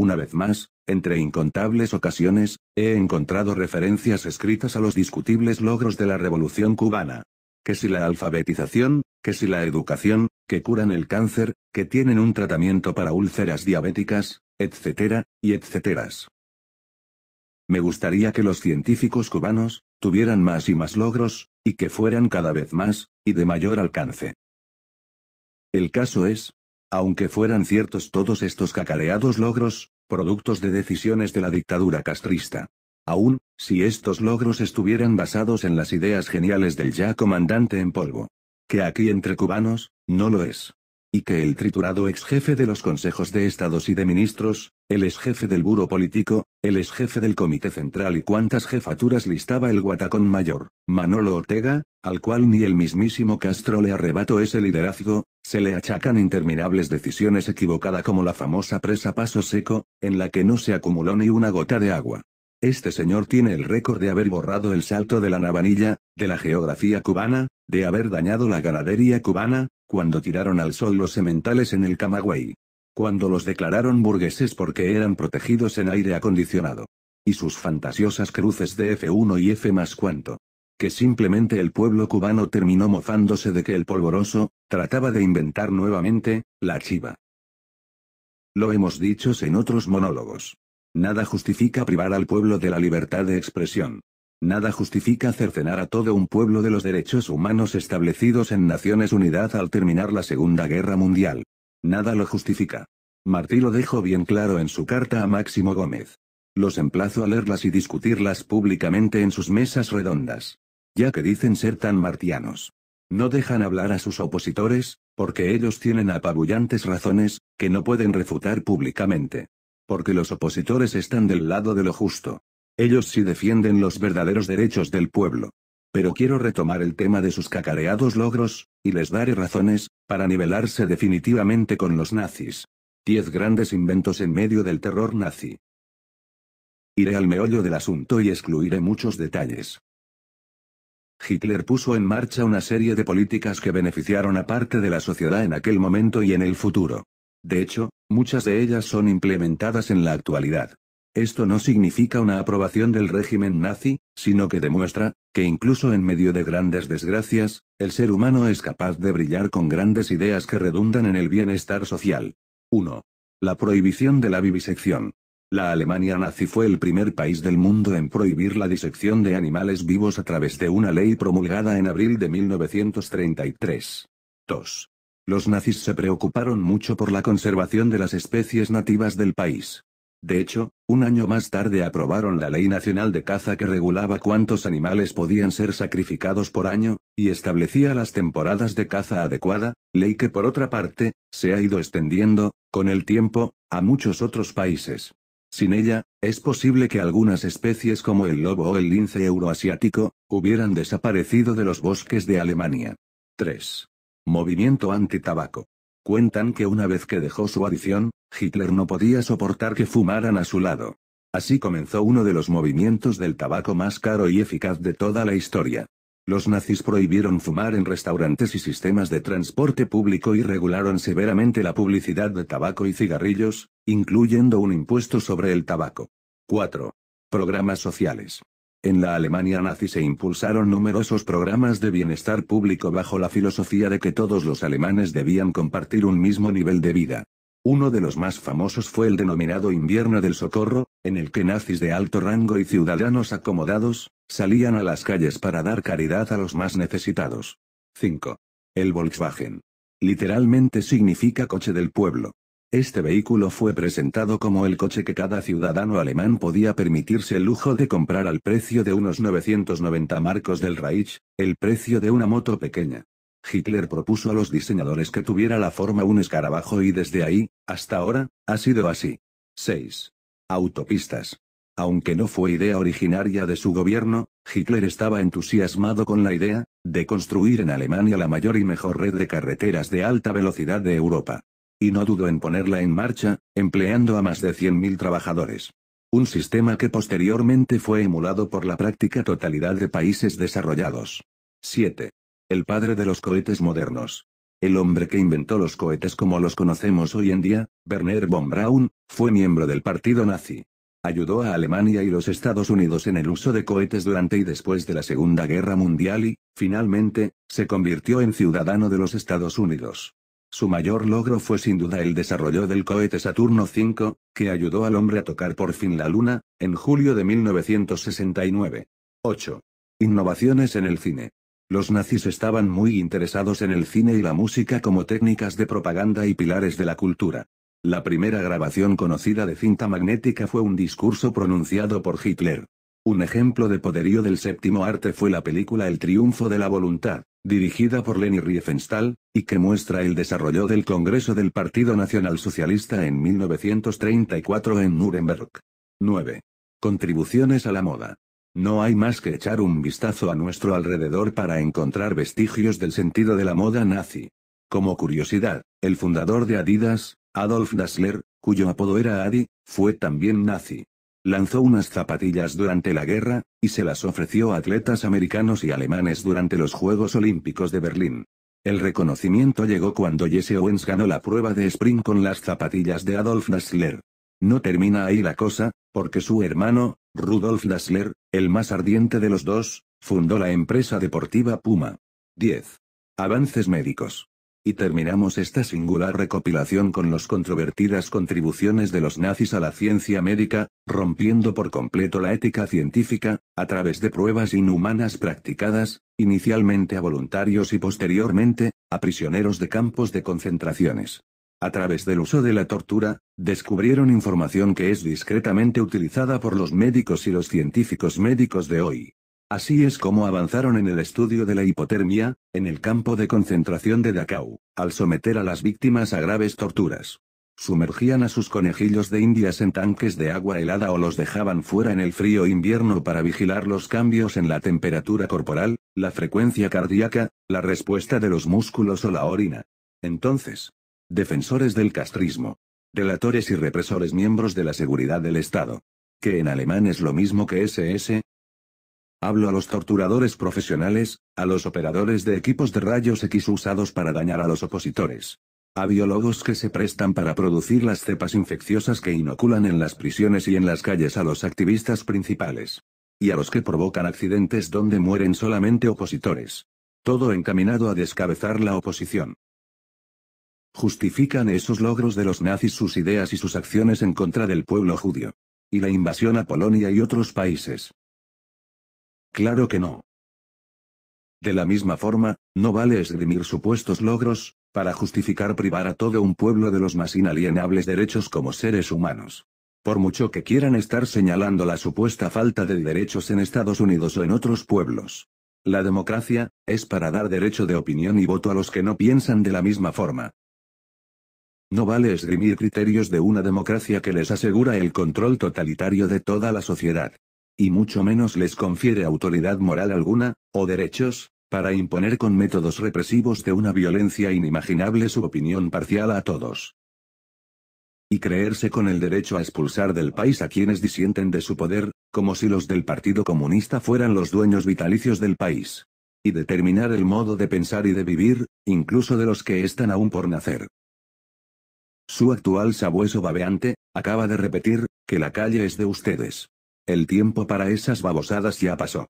Una vez más, entre incontables ocasiones, he encontrado referencias escritas a los discutibles logros de la Revolución cubana. Que si la alfabetización, que si la educación, que curan el cáncer, que tienen un tratamiento para úlceras diabéticas, etcétera, y etcétera. Me gustaría que los científicos cubanos, tuvieran más y más logros, y que fueran cada vez más, y de mayor alcance. El caso es, aunque fueran ciertos todos estos cacareados logros, productos de decisiones de la dictadura castrista. Aún, si estos logros estuvieran basados en las ideas geniales del ya comandante en polvo. Que aquí entre cubanos, no lo es. Y que el triturado ex jefe de los consejos de estados y de ministros, el ex jefe del buro político, el ex jefe del comité central y cuántas jefaturas listaba el guatacón mayor, Manolo Ortega, al cual ni el mismísimo Castro le arrebató ese liderazgo, se le achacan interminables decisiones equivocadas como la famosa presa Paso Seco, en la que no se acumuló ni una gota de agua. Este señor tiene el récord de haber borrado el salto de la navanilla, de la geografía cubana, de haber dañado la ganadería cubana, cuando tiraron al sol los sementales en el Camagüey. Cuando los declararon burgueses porque eran protegidos en aire acondicionado. Y sus fantasiosas cruces de F1 y F más cuánto que simplemente el pueblo cubano terminó mofándose de que el polvoroso, trataba de inventar nuevamente, la chiva. Lo hemos dicho en otros monólogos. Nada justifica privar al pueblo de la libertad de expresión. Nada justifica cercenar a todo un pueblo de los derechos humanos establecidos en Naciones Unidas al terminar la Segunda Guerra Mundial. Nada lo justifica. Martí lo dejó bien claro en su carta a Máximo Gómez. Los emplazo a leerlas y discutirlas públicamente en sus mesas redondas ya que dicen ser tan martianos. No dejan hablar a sus opositores, porque ellos tienen apabullantes razones, que no pueden refutar públicamente. Porque los opositores están del lado de lo justo. Ellos sí defienden los verdaderos derechos del pueblo. Pero quiero retomar el tema de sus cacareados logros, y les daré razones, para nivelarse definitivamente con los nazis. Diez grandes inventos en medio del terror nazi. Iré al meollo del asunto y excluiré muchos detalles. Hitler puso en marcha una serie de políticas que beneficiaron a parte de la sociedad en aquel momento y en el futuro. De hecho, muchas de ellas son implementadas en la actualidad. Esto no significa una aprobación del régimen nazi, sino que demuestra, que incluso en medio de grandes desgracias, el ser humano es capaz de brillar con grandes ideas que redundan en el bienestar social. 1. La prohibición de la vivisección. La Alemania nazi fue el primer país del mundo en prohibir la disección de animales vivos a través de una ley promulgada en abril de 1933. 2. Los nazis se preocuparon mucho por la conservación de las especies nativas del país. De hecho, un año más tarde aprobaron la Ley Nacional de Caza que regulaba cuántos animales podían ser sacrificados por año, y establecía las temporadas de caza adecuada, ley que por otra parte, se ha ido extendiendo, con el tiempo, a muchos otros países. Sin ella, es posible que algunas especies como el lobo o el lince euroasiático, hubieran desaparecido de los bosques de Alemania. 3. Movimiento anti-tabaco. Cuentan que una vez que dejó su adición, Hitler no podía soportar que fumaran a su lado. Así comenzó uno de los movimientos del tabaco más caro y eficaz de toda la historia. Los nazis prohibieron fumar en restaurantes y sistemas de transporte público y regularon severamente la publicidad de tabaco y cigarrillos, incluyendo un impuesto sobre el tabaco. 4. Programas sociales. En la Alemania nazi se impulsaron numerosos programas de bienestar público bajo la filosofía de que todos los alemanes debían compartir un mismo nivel de vida. Uno de los más famosos fue el denominado invierno del socorro, en el que nazis de alto rango y ciudadanos acomodados, salían a las calles para dar caridad a los más necesitados. 5. El Volkswagen. Literalmente significa coche del pueblo. Este vehículo fue presentado como el coche que cada ciudadano alemán podía permitirse el lujo de comprar al precio de unos 990 marcos del Reich, el precio de una moto pequeña. Hitler propuso a los diseñadores que tuviera la forma un escarabajo y desde ahí, hasta ahora, ha sido así. 6. Autopistas. Aunque no fue idea originaria de su gobierno, Hitler estaba entusiasmado con la idea, de construir en Alemania la mayor y mejor red de carreteras de alta velocidad de Europa y no dudó en ponerla en marcha, empleando a más de 100.000 trabajadores. Un sistema que posteriormente fue emulado por la práctica totalidad de países desarrollados. 7. El padre de los cohetes modernos. El hombre que inventó los cohetes como los conocemos hoy en día, Werner von Braun, fue miembro del partido nazi. Ayudó a Alemania y los Estados Unidos en el uso de cohetes durante y después de la Segunda Guerra Mundial y, finalmente, se convirtió en ciudadano de los Estados Unidos. Su mayor logro fue sin duda el desarrollo del cohete Saturno V, que ayudó al hombre a tocar por fin la Luna, en julio de 1969. 8. Innovaciones en el cine. Los nazis estaban muy interesados en el cine y la música como técnicas de propaganda y pilares de la cultura. La primera grabación conocida de cinta magnética fue un discurso pronunciado por Hitler. Un ejemplo de poderío del séptimo arte fue la película El Triunfo de la Voluntad dirigida por Leni Riefenstahl, y que muestra el desarrollo del Congreso del Partido Nacional Socialista en 1934 en Nuremberg. 9. Contribuciones a la moda. No hay más que echar un vistazo a nuestro alrededor para encontrar vestigios del sentido de la moda nazi. Como curiosidad, el fundador de Adidas, Adolf Dassler, cuyo apodo era Adi, fue también nazi. Lanzó unas zapatillas durante la guerra, y se las ofreció a atletas americanos y alemanes durante los Juegos Olímpicos de Berlín. El reconocimiento llegó cuando Jesse Owens ganó la prueba de sprint con las zapatillas de Adolf Dassler. No termina ahí la cosa, porque su hermano, Rudolf Dassler, el más ardiente de los dos, fundó la empresa deportiva Puma. 10. Avances médicos. Y terminamos esta singular recopilación con las controvertidas contribuciones de los nazis a la ciencia médica, rompiendo por completo la ética científica, a través de pruebas inhumanas practicadas, inicialmente a voluntarios y posteriormente, a prisioneros de campos de concentraciones. A través del uso de la tortura, descubrieron información que es discretamente utilizada por los médicos y los científicos médicos de hoy. Así es como avanzaron en el estudio de la hipotermia, en el campo de concentración de Dachau, al someter a las víctimas a graves torturas. Sumergían a sus conejillos de indias en tanques de agua helada o los dejaban fuera en el frío invierno para vigilar los cambios en la temperatura corporal, la frecuencia cardíaca, la respuesta de los músculos o la orina. Entonces, defensores del castrismo, relatores y represores miembros de la seguridad del Estado, que en alemán es lo mismo que SS, Hablo a los torturadores profesionales, a los operadores de equipos de rayos X usados para dañar a los opositores. A biólogos que se prestan para producir las cepas infecciosas que inoculan en las prisiones y en las calles a los activistas principales. Y a los que provocan accidentes donde mueren solamente opositores. Todo encaminado a descabezar la oposición. Justifican esos logros de los nazis sus ideas y sus acciones en contra del pueblo judío. Y la invasión a Polonia y otros países. Claro que no. De la misma forma, no vale esgrimir supuestos logros, para justificar privar a todo un pueblo de los más inalienables derechos como seres humanos. Por mucho que quieran estar señalando la supuesta falta de derechos en Estados Unidos o en otros pueblos. La democracia, es para dar derecho de opinión y voto a los que no piensan de la misma forma. No vale esgrimir criterios de una democracia que les asegura el control totalitario de toda la sociedad y mucho menos les confiere autoridad moral alguna, o derechos, para imponer con métodos represivos de una violencia inimaginable su opinión parcial a todos. Y creerse con el derecho a expulsar del país a quienes disienten de su poder, como si los del Partido Comunista fueran los dueños vitalicios del país. Y determinar el modo de pensar y de vivir, incluso de los que están aún por nacer. Su actual sabueso babeante, acaba de repetir, que la calle es de ustedes. El tiempo para esas babosadas ya pasó.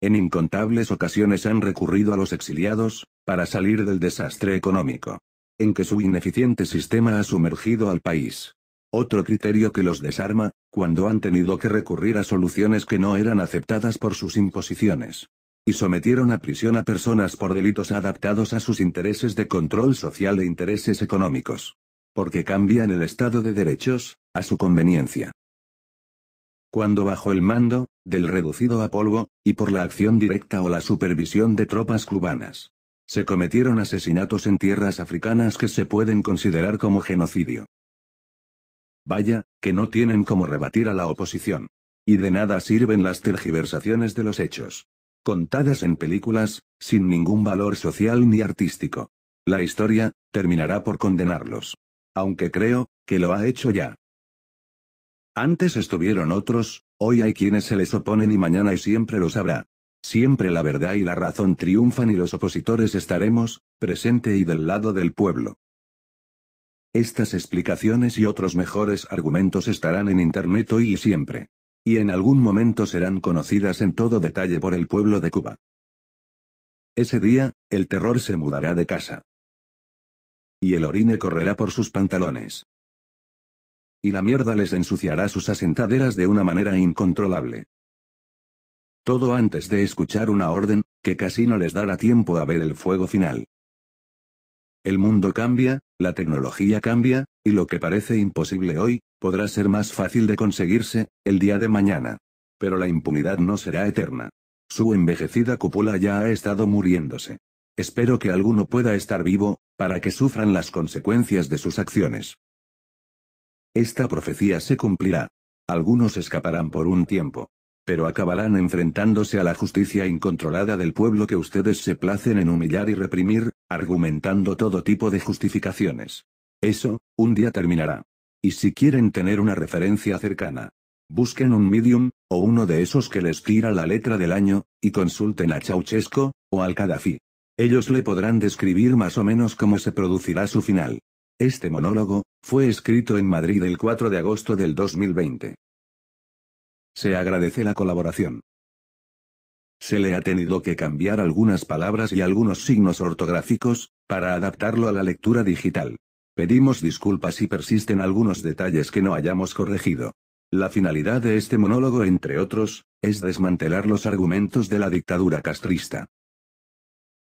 En incontables ocasiones han recurrido a los exiliados, para salir del desastre económico. En que su ineficiente sistema ha sumergido al país. Otro criterio que los desarma, cuando han tenido que recurrir a soluciones que no eran aceptadas por sus imposiciones. Y sometieron a prisión a personas por delitos adaptados a sus intereses de control social e intereses económicos. Porque cambian el Estado de Derechos, a su conveniencia cuando bajo el mando, del reducido a polvo, y por la acción directa o la supervisión de tropas cubanas. Se cometieron asesinatos en tierras africanas que se pueden considerar como genocidio. Vaya, que no tienen como rebatir a la oposición. Y de nada sirven las tergiversaciones de los hechos. Contadas en películas, sin ningún valor social ni artístico. La historia, terminará por condenarlos. Aunque creo, que lo ha hecho ya. Antes estuvieron otros, hoy hay quienes se les oponen y mañana y siempre los habrá. Siempre la verdad y la razón triunfan y los opositores estaremos, presente y del lado del pueblo. Estas explicaciones y otros mejores argumentos estarán en Internet hoy y siempre. Y en algún momento serán conocidas en todo detalle por el pueblo de Cuba. Ese día, el terror se mudará de casa. Y el orine correrá por sus pantalones. Y la mierda les ensuciará sus asentaderas de una manera incontrolable. Todo antes de escuchar una orden, que casi no les dará tiempo a ver el fuego final. El mundo cambia, la tecnología cambia, y lo que parece imposible hoy, podrá ser más fácil de conseguirse, el día de mañana. Pero la impunidad no será eterna. Su envejecida cúpula ya ha estado muriéndose. Espero que alguno pueda estar vivo, para que sufran las consecuencias de sus acciones. Esta profecía se cumplirá. Algunos escaparán por un tiempo. Pero acabarán enfrentándose a la justicia incontrolada del pueblo que ustedes se placen en humillar y reprimir, argumentando todo tipo de justificaciones. Eso, un día terminará. Y si quieren tener una referencia cercana, busquen un medium, o uno de esos que les tira la letra del año, y consulten a Chauchesco, o al Gaddafi. Ellos le podrán describir más o menos cómo se producirá su final. Este monólogo, fue escrito en Madrid el 4 de agosto del 2020. Se agradece la colaboración. Se le ha tenido que cambiar algunas palabras y algunos signos ortográficos, para adaptarlo a la lectura digital. Pedimos disculpas si persisten algunos detalles que no hayamos corregido. La finalidad de este monólogo, entre otros, es desmantelar los argumentos de la dictadura castrista.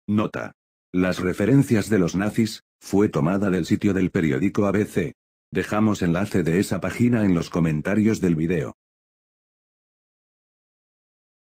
Nota. Las referencias de los nazis, fue tomada del sitio del periódico ABC. Dejamos enlace de esa página en los comentarios del video.